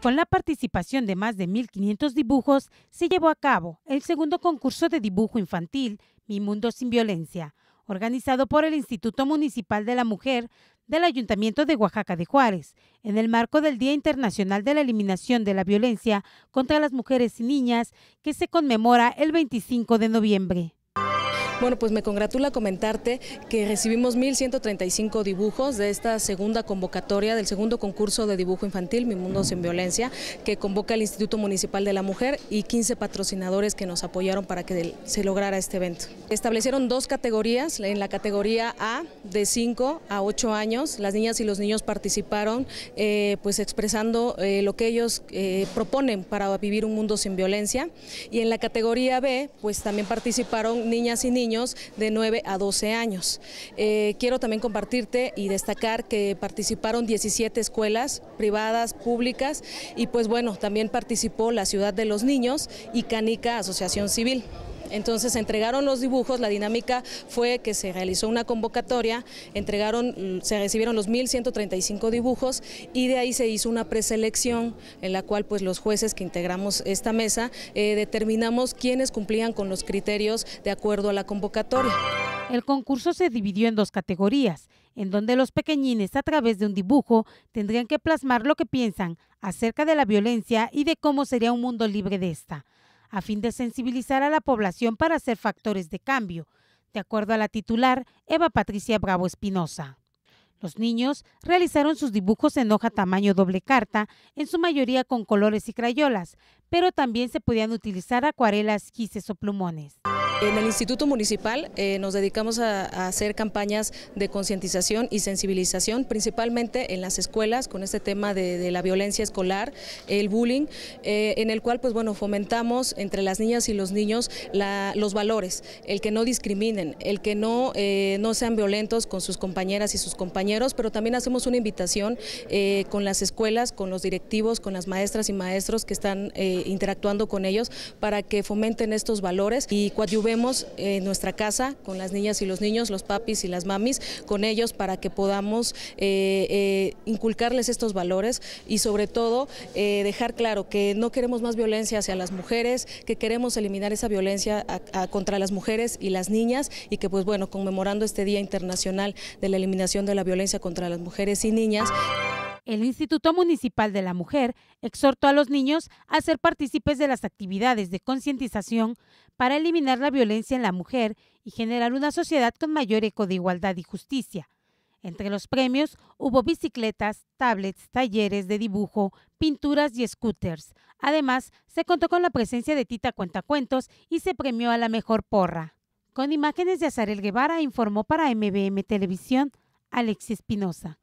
Con la participación de más de 1.500 dibujos, se llevó a cabo el segundo concurso de dibujo infantil Mi Mundo Sin Violencia, organizado por el Instituto Municipal de la Mujer del Ayuntamiento de Oaxaca de Juárez, en el marco del Día Internacional de la Eliminación de la Violencia contra las Mujeres y Niñas, que se conmemora el 25 de noviembre. Bueno, pues me congratula comentarte que recibimos 1.135 dibujos de esta segunda convocatoria del segundo concurso de dibujo infantil, Mi Mundo Sin Violencia, que convoca el Instituto Municipal de la Mujer y 15 patrocinadores que nos apoyaron para que se lograra este evento. Establecieron dos categorías, en la categoría A de 5 a 8 años, las niñas y los niños participaron eh, pues expresando eh, lo que ellos eh, proponen para vivir un mundo sin violencia y en la categoría B pues también participaron niñas y niños de 9 a 12 años. Eh, quiero también compartirte y destacar que participaron 17 escuelas privadas, públicas y pues bueno, también participó la Ciudad de los Niños y Canica Asociación Civil. Entonces entregaron los dibujos, la dinámica fue que se realizó una convocatoria, entregaron, mm, se recibieron los 1.135 dibujos y de ahí se hizo una preselección en la cual pues los jueces que integramos esta mesa eh, determinamos quiénes cumplían con los criterios de acuerdo a la convocatoria. El concurso se dividió en dos categorías, en donde los pequeñines a través de un dibujo tendrían que plasmar lo que piensan acerca de la violencia y de cómo sería un mundo libre de esta a fin de sensibilizar a la población para ser factores de cambio, de acuerdo a la titular Eva Patricia Bravo Espinosa. Los niños realizaron sus dibujos en hoja tamaño doble carta, en su mayoría con colores y crayolas, pero también se podían utilizar acuarelas, quises o plumones. En el Instituto Municipal eh, nos dedicamos a, hacer campañas de concientización y sensibilización, principalmente en las escuelas con este tema de, la violencia escolar, el bullying, eh, en el cual pues bueno fomentamos entre las niñas y los niños los valores, el que no discriminen, el que no, eh, no sean violentos con sus compañeras y sus compañeros, pero también hacemos una invitación con las escuelas, con los directivos, con las maestras y maestros que están interactuando con ellos para que fomenten estos valores y coadyuven en nuestra casa con las niñas y los niños, los papis y las mamis, con ellos para que podamos eh, eh, inculcarles estos valores y sobre todo eh, dejar claro que no queremos más violencia hacia las mujeres, que queremos eliminar esa violencia contra las mujeres y las niñas y que pues bueno, conmemorando este Día Internacional de la Eliminación de la Violencia contra las Mujeres y Niñas, el Instituto Municipal de la Mujer exhortó a los niños a ser partícipes de las actividades de concientización para eliminar la violencia en la mujer y generar una sociedad con mayor eco de igualdad y justicia. Entre los premios hubo bicicletas, tablets, talleres de dibujo, pinturas y scooters. Además, se contó con la presencia de Tita Cuentacuentos y se premió a la mejor porra. Con imágenes de Azarel Guevara informó para MBM Televisión Alexis Espinosa.